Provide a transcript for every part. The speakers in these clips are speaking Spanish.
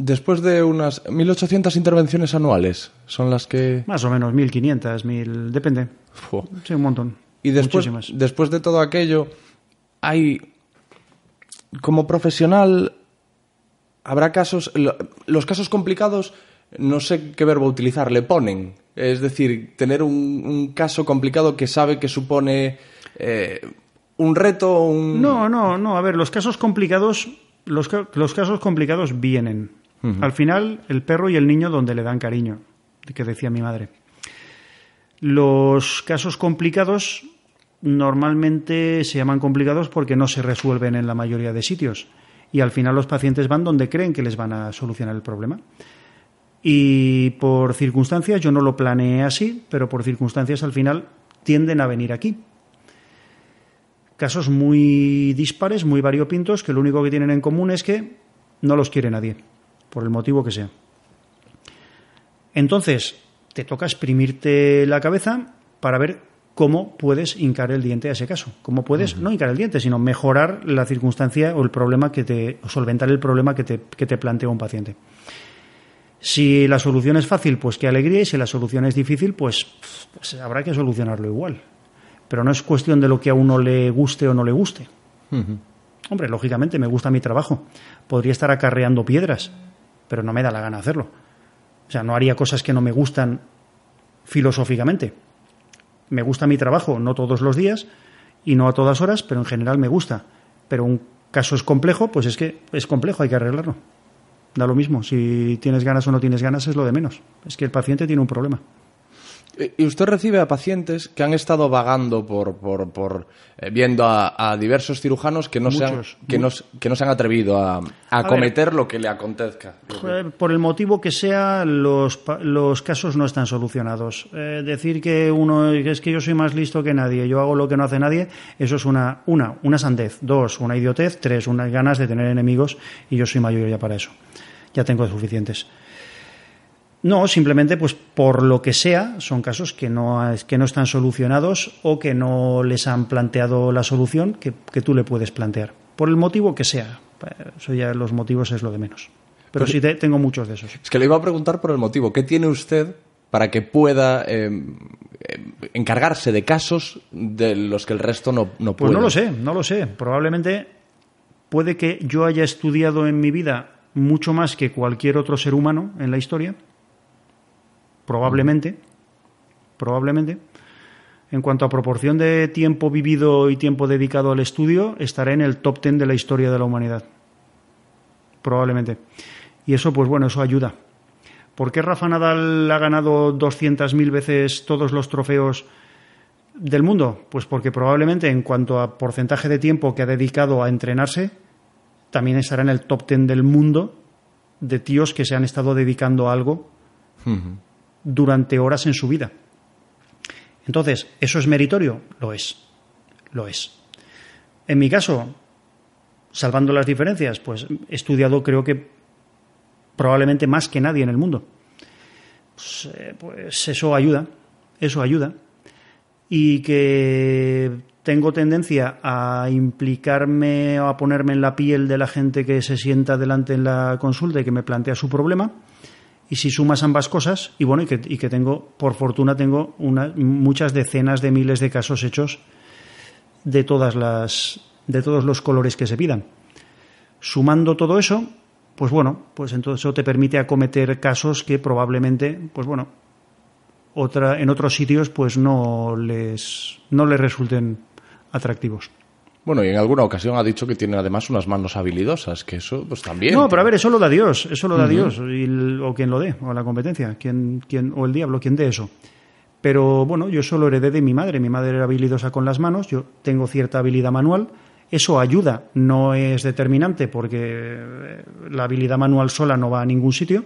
después de unas 1.800 intervenciones anuales, son las que... Más o menos, 1.500, 1.000, depende. Sí, un montón. Y después, después de todo aquello, hay... Como profesional, habrá casos... Los casos complicados, no sé qué verbo utilizar, le ponen. Es decir, tener un, caso complicado que sabe que supone... Eh, un reto, un... No, no, no. A ver, los casos complicados los, casos complicados vienen. Al final, el perro y el niño donde le dan cariño, que decía mi madre. Los casos complicados normalmente se llaman complicados porque no se resuelven en la mayoría de sitios y al final los pacientes van donde creen que les van a solucionar el problema. Y por circunstancias, yo no lo planeé así, pero por circunstancias al final tienden a venir aquí. Casos muy dispares, muy variopintos, que lo único que tienen en común es que no los quiere nadie por el motivo que sea. Entonces, te toca exprimirte la cabeza para ver cómo puedes hincar el diente a ese caso. Cómo puedes, no hincar el diente, sino mejorar la circunstancia o el problema que te, o solventar el problema que te, plantea un paciente. Si la solución es fácil, pues qué alegría, y si la solución es difícil, pues, pues habrá que solucionarlo igual. Pero no es cuestión de lo que a uno le guste o no le guste. Hombre, lógicamente me gusta mi trabajo. Podría estar acarreando piedras, pero no me da la gana hacerlo. O sea, no haría cosas que no me gustan filosóficamente. Me gusta mi trabajo, no todos los días y no a todas horas, pero en general me gusta. Pero un caso es complejo, pues es que es complejo, hay que arreglarlo. Da lo mismo, si tienes ganas o no tienes ganas es lo de menos. Es que el paciente tiene un problema. Eh, y usted recibe a pacientes que han estado vagando por, por, eh, viendo a, diversos cirujanos que no, se han, atrevido a, cometer lo que le acontezca. Por el motivo que sea, los, los casos no están solucionados. Eh, decir que uno es que yo soy más listo que nadie, yo hago lo que no hace nadie, eso es una, una, una sandez. Dos, una idiotez. Tres, unas ganas de tener enemigos y yo soy mayor ya para eso. Ya tengo suficientes. No, simplemente, pues por lo que sea, son casos que no, que no están solucionados o que no les han planteado la solución que, que tú le puedes plantear. Por el motivo que sea. Pues, eso ya los motivos es lo de menos. Pero pues sí tengo muchos de esos. Es que le iba a preguntar por el motivo. ¿Qué tiene usted para que pueda em, em, encargarse de casos de los que el resto no, no puede? Pues no lo sé, no lo sé. Probablemente puede que yo haya estudiado en mi vida mucho más que cualquier otro ser humano en la historia probablemente, probablemente. En cuanto a proporción de tiempo vivido y tiempo dedicado al estudio, estará en el top ten de la historia de la humanidad. Probablemente. Y eso, pues bueno, eso ayuda. ¿Por qué Rafa Nadal ha ganado 200.000 veces todos los trofeos del mundo? Pues porque probablemente en cuanto a porcentaje de tiempo que ha dedicado a entrenarse, también estará en el top ten del mundo de tíos que se han estado dedicando a algo durante horas en su vida. Entonces, ¿eso es meritorio? Lo es. Lo es. En mi caso, salvando las diferencias, pues he estudiado creo que probablemente más que nadie en el mundo. Pues, eh, pues, eso ayuda, eso ayuda. Y que tengo tendencia a implicarme o a ponerme en la piel de la gente que se sienta delante en la consulta y que me plantea su problema y si sumas ambas cosas, y bueno, y que, tengo, por fortuna, tengo muchas decenas de miles de casos hechos de todas las, de todos los colores que se pidan. Sumando todo eso, pues bueno, pues entonces eso te permite acometer casos que probablemente, pues bueno, otra, en otros sitios pues no les, no les resulten atractivos. Bueno, y en alguna ocasión ha dicho que tiene además unas manos habilidosas, que eso pues también. No, pero a ver, eso lo da Dios, eso lo da Dios, o quien lo dé, o la competencia, quien, quien, o el diablo, quien dé eso. Pero bueno, yo solo heredé de mi madre, mi madre era habilidosa con las manos, yo tengo cierta habilidad manual, eso ayuda, no es determinante porque eh, la habilidad manual sola no va a ningún sitio,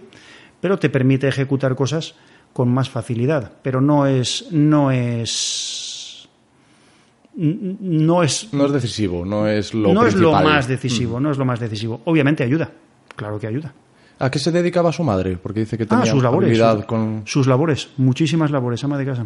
pero te permite ejecutar cosas con más facilidad, pero no es, no es no es no es decisivo no es lo no es lo más decisivo mm. no es lo más decisivo obviamente ayuda claro que ayuda a qué se dedicaba su madre porque dice que ah, tenía ah, sus labores con... sus labores muchísimas labores ama de casa